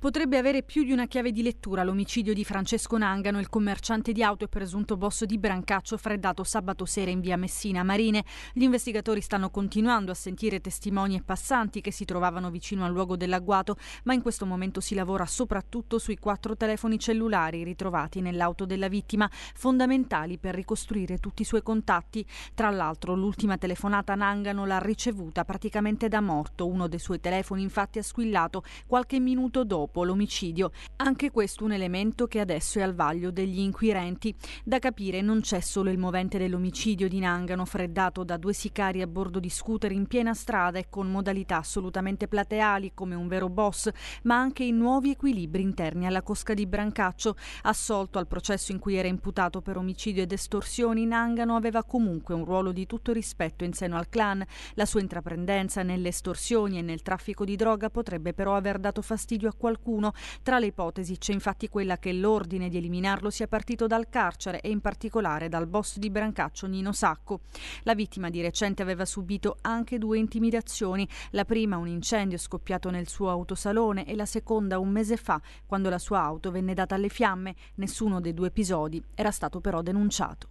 Potrebbe avere più di una chiave di lettura l'omicidio di Francesco Nangano, il commerciante di auto e presunto boss di Brancaccio freddato sabato sera in via Messina Marine. Gli investigatori stanno continuando a sentire testimoni e passanti che si trovavano vicino al luogo dell'agguato, ma in questo momento si lavora soprattutto sui quattro telefoni cellulari ritrovati nell'auto della vittima, fondamentali per ricostruire tutti i suoi contatti. Tra l'altro l'ultima telefonata Nangano l'ha ricevuta praticamente da morto, uno dei suoi telefoni infatti ha squillato qualche minuto dopo dopo l'omicidio. Anche questo un elemento che adesso è al vaglio degli inquirenti. Da capire non c'è solo il movente dell'omicidio di Nangano freddato da due sicari a bordo di scooter in piena strada e con modalità assolutamente plateali come un vero boss, ma anche i nuovi equilibri interni alla cosca di Brancaccio. Assolto al processo in cui era imputato per omicidio ed estorsioni, Nangano aveva comunque un ruolo di tutto rispetto in seno al clan. La sua intraprendenza nelle estorsioni e nel traffico di droga potrebbe però aver dato fastidio a qualcuno qualcuno. Tra le ipotesi c'è infatti quella che l'ordine di eliminarlo sia partito dal carcere e in particolare dal boss di Brancaccio Nino Sacco. La vittima di recente aveva subito anche due intimidazioni, la prima un incendio scoppiato nel suo autosalone e la seconda un mese fa quando la sua auto venne data alle fiamme. Nessuno dei due episodi era stato però denunciato.